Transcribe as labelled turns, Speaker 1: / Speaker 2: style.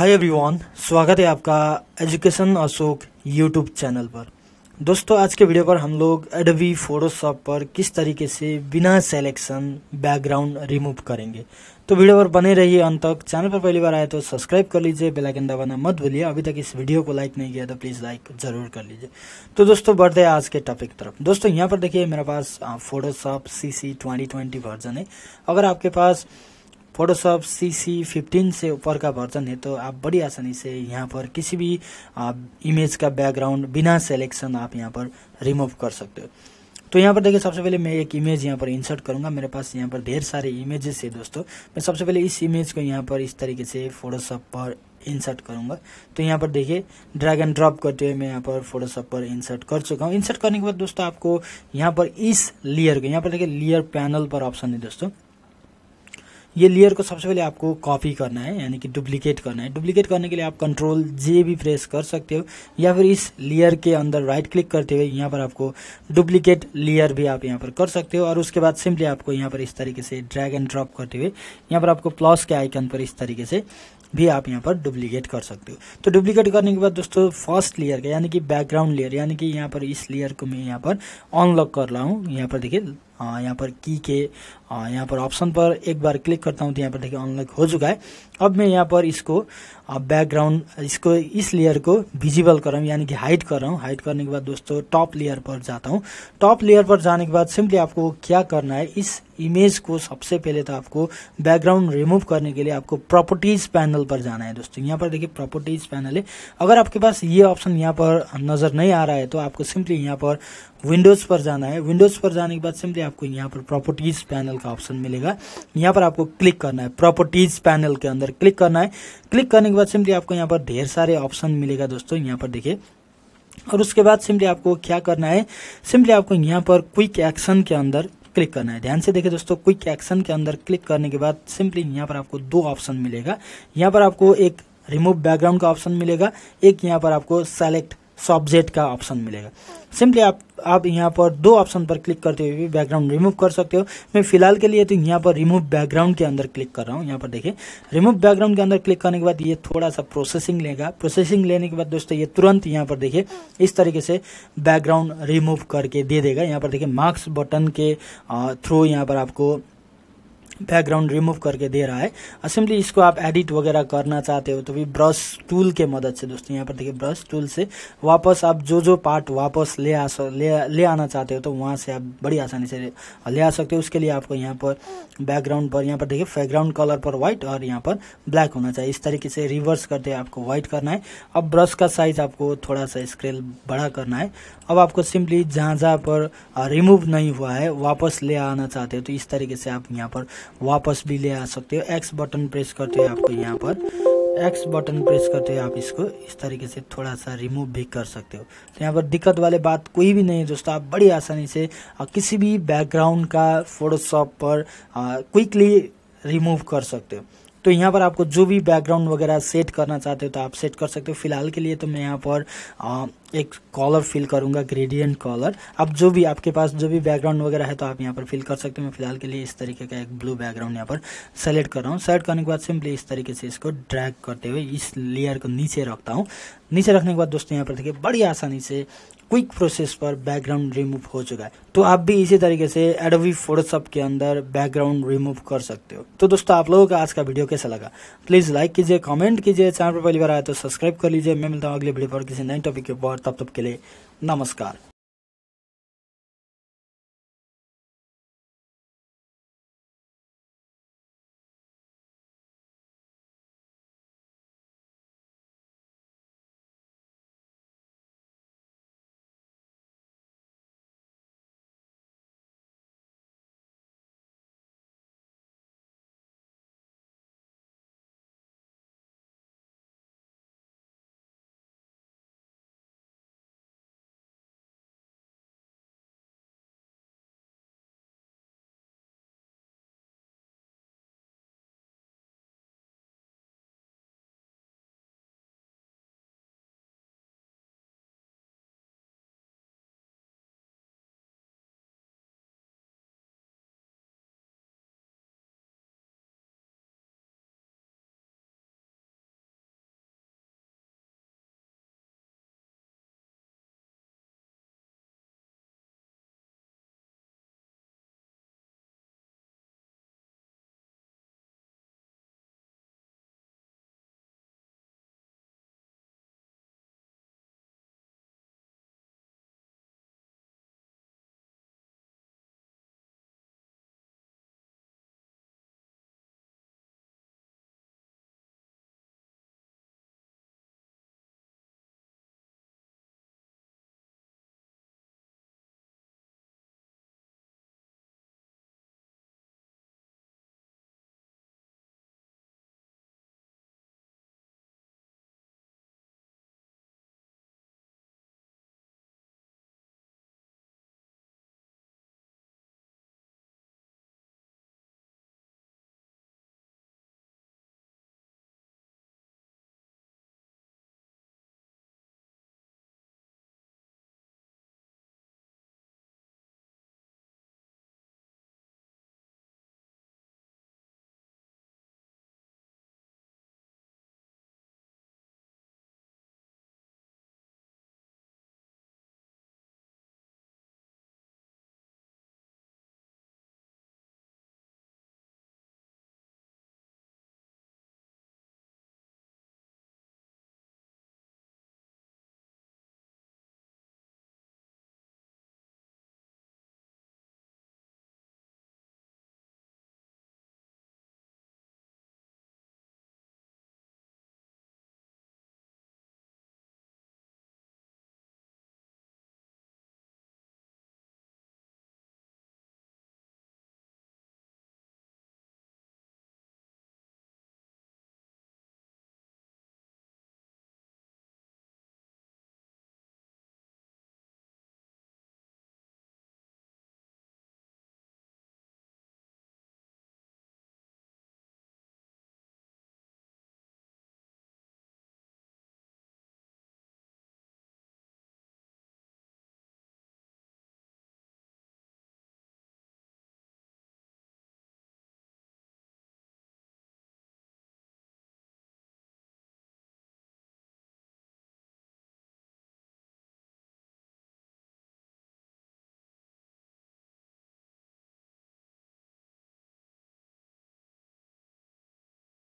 Speaker 1: hi everyone स्वागत है आपका एजुकेशन अशोक यूट्यूब चैनल पर दोस्तों आज के वीडियो पर हम लोग एडवी फोटोशॉप पर किस तरीके से बिना सेलेक्शन बैकग्राउंड रिमूव करेंगे तो वीडियो पर बने रहिए अंत तक चैनल पर पहली बार आए तो सब्सक्राइब कर लीजिए बेल आइकन दबाना मत भूलिए अभी तक इस वीडियो को लाइक नहीं किया तो प्लीज़ लाइक ज़रूर कर लीजिए तो दोस्तों बढ़ते हैं आज के टॉपिक तरफ दोस्तों यहाँ पर देखिए मेरे पास Photoshop C C twenty version है अगर आपके पास फोटोशॉप सी सी फिफ्टीन से ऊपर का वर्जन है तो आप बड़ी आसानी से यहाँ पर किसी भी इमेज का बैकग्राउंड बिना सेलेक्शन आप यहाँ पर रिमूव कर सकते हो तो यहाँ पर देखिए सबसे पहले मैं एक इमेज यहाँ पर इंसर्ट करूँगा मेरे पास यहाँ पर ढेर सारे इमेजेस है दोस्तों मैं सबसे पहले इस इमेज को यहाँ पर इस तरीके से फोटोशॉप पर इंसर्ट करूंगा तो यहाँ पर देखिए ड्रैग एंड ड्रॉप करते हुए मैं यहाँ पर फोटोशॉप पर इंसर्ट कर चुका हूँ इंसर्ट करने के बाद दोस्तों आपको यहाँ पर इस लेयर को यहाँ पर देखिए लेयर पैनल पर ऑप्शन है दोस्तों ये लेयर को सबसे पहले आपको कॉपी करना है यानी कि डुप्लीकेट करना है डुप्लीकेट करने के लिए आप कंट्रोल जे भी प्रेस कर सकते हो या फिर इस लेयर के अंदर राइट क्लिक करते हुए यहाँ पर आपको डुप्लीकेट लेयर भी आप यहाँ पर कर सकते हो और उसके बाद सिंपली आपको यहाँ पर इस तरीके से ड्रैग एंड ड्रॉप करते हुए यहाँ पर आपको प्लस के आइकन पर इस तरीके से भी आप यहाँ पर डुप्लीकेट कर सकते हो तो डुप्लीकेट करने के बाद दोस्तों फर्स्ट लेयर का यानी कि बैकग्राउंड लेयर यानी कि यहाँ पर इस लेयर को मैं यहाँ पर अनलॉक कर रहा हूँ यहाँ पर देखिए यहाँ पर की के यहाँ पर ऑप्शन पर एक बार क्लिक करता हूँ तो यहाँ पर देखिए अनलॉक हो चुका है अब मैं यहाँ पर इसको बैकग्राउंड इसको इस लेयर को विजिबल कर रहा हूँ यानी कि हाइट कर रहा हूँ हाइट करने के बाद दोस्तों टॉप लेयर पर जाता हूँ टॉप लेयर पर जाने के बाद सिंपली आपको क्या करना है इस इमेज को सबसे पहले तो आपको बैकग्राउंड रिमूव करने के लिए आपको प्रॉपर्टीज पैनल पर जाना है दोस्तों यहाँ पर देखिए प्रॉपर्टीज पैनल है अगर आपके पास ये ऑप्शन यहाँ पर नज़र नहीं आ रहा है तो आपको सिंपली यहाँ पर विंडोज़ पर जाना है विंडोज़ पर जाने के बाद सिंपली आपको यहाँ पर प्रॉपर्टीज़ पैनल का ऑप्शन मिलेगा यहाँ पर आपको क्लिक करना है प्रॉपर्टीज़ पैनल के अंदर क्लिक करना है क्लिक करने के बाद सिंपली आपको यहाँ पर ढेर सारे ऑप्शन मिलेगा दोस्तों यहाँ पर देखिए और उसके बाद सिंपली आपको क्या करना है सिंपली आपको यहाँ पर क्विक एक्शन के अंदर क्लिक करना है ध्यान से देखें दोस्तों क्विक एक्शन के अंदर क्लिक करने के बाद सिंपली यहाँ पर आपको दो ऑप्शन मिलेगा यहाँ पर आपको एक रिमूव बैकग्राउंड का ऑप्शन मिलेगा एक यहाँ पर आपको सेलेक्ट सब्जेक्ट का ऑप्शन मिलेगा सिंपली आप आप यहाँ पर दो ऑप्शन पर क्लिक करते हुए भी बैकग्राउंड रिमूव कर सकते हो मैं फिलहाल के लिए तो यहाँ पर रिमूव बैकग्राउंड के अंदर क्लिक कर रहा हूँ यहाँ पर देखिए रिमूव बैकग्राउंड के अंदर क्लिक करने के बाद ये थोड़ा सा प्रोसेसिंग लेगा प्रोसेसिंग लेने के बाद दोस्तों ये तुरंत यहाँ पर देखिए इस तरीके से बैकग्राउंड रिमूव करके दे देगा यहाँ पर देखिए मार्क्स बटन के थ्रू यहाँ पर आपको बैकग्राउंड रिमूव करके दे रहा है असेंबली इसको आप एडिट वगैरह करना चाहते हो तो भी ब्रश टूल के मदद से दोस्तों यहाँ पर देखिए ब्रश टूल से वापस आप जो जो पार्ट वापस ले आ ले, ले आना चाहते हो तो वहाँ से आप बड़ी आसानी से ले आ सकते हो उसके लिए आपको यहाँ पर बैकग्राउंड पर यहाँ पर देखिए बैकग्राउंड कलर पर व्हाइट और यहाँ पर ब्लैक होना चाहिए इस तरीके से रिवर्स करते आपको व्हाइट करना है अब ब्रश का साइज आपको थोड़ा सा स्क्रेल बड़ा करना है अब आपको सिंपली जहाँ जहाँ पर रिमूव नहीं हुआ है वापस ले आना चाहते हो तो इस तरीके से आप यहाँ पर वापस भी ले आ सकते हो एक्स बटन प्रेस करते हो आपको यहाँ पर एक्स बटन प्रेस करते हो आप इसको इस तरीके से थोड़ा सा रिमूव भी कर सकते हो तो यहाँ पर दिक्कत वाले बात कोई भी नहीं है दोस्तों आप बड़ी आसानी से किसी भी बैकग्राउंड का फोटोशॉप पर क्विकली रिमूव कर सकते हो तो यहाँ पर आपको जो भी बैकग्राउंड वगैरह सेट करना चाहते हो तो आप सेट कर सकते हो फिलहाल के लिए तो मैं यहाँ पर आ, एक कॉलर फिल करूँगा ग्रेडियंट कॉलर अब जो भी आपके पास जो भी बैकग्राउंड वगैरह है तो आप यहाँ पर फिल कर सकते हो मैं फिलहाल के लिए इस तरीके का एक ब्लू बैकग्राउंड यहाँ पर सेलेक्ट कर रहा हूँ सेलेक्ट करने के बाद सिंपली इस तरीके से इसको ड्रैग करते हुए इस लेयर को नीचे रखता हूँ नीचे रखने के बाद दोस्तों यहाँ पर देखिए बड़ी आसानी से क्विक प्रोसेस पर बैकग्राउंड रिमूव हो चुका है तो आप भी इसी तरीके से एडवी फोटोशॉप के अंदर बैकग्राउंड रिमूव कर सकते हो तो दोस्तों आप लोगों का आज का वीडियो कैसा लगा प्लीज़ लाइक कीजिए कमेंट कीजिए चैनल पर पहली बार आया तो सब्सक्राइब कर लीजिए मैं मिलता हूँ अगले वीडियो पर किसी नए टॉपिक के ऊपर तब तक के लिए नमस्कार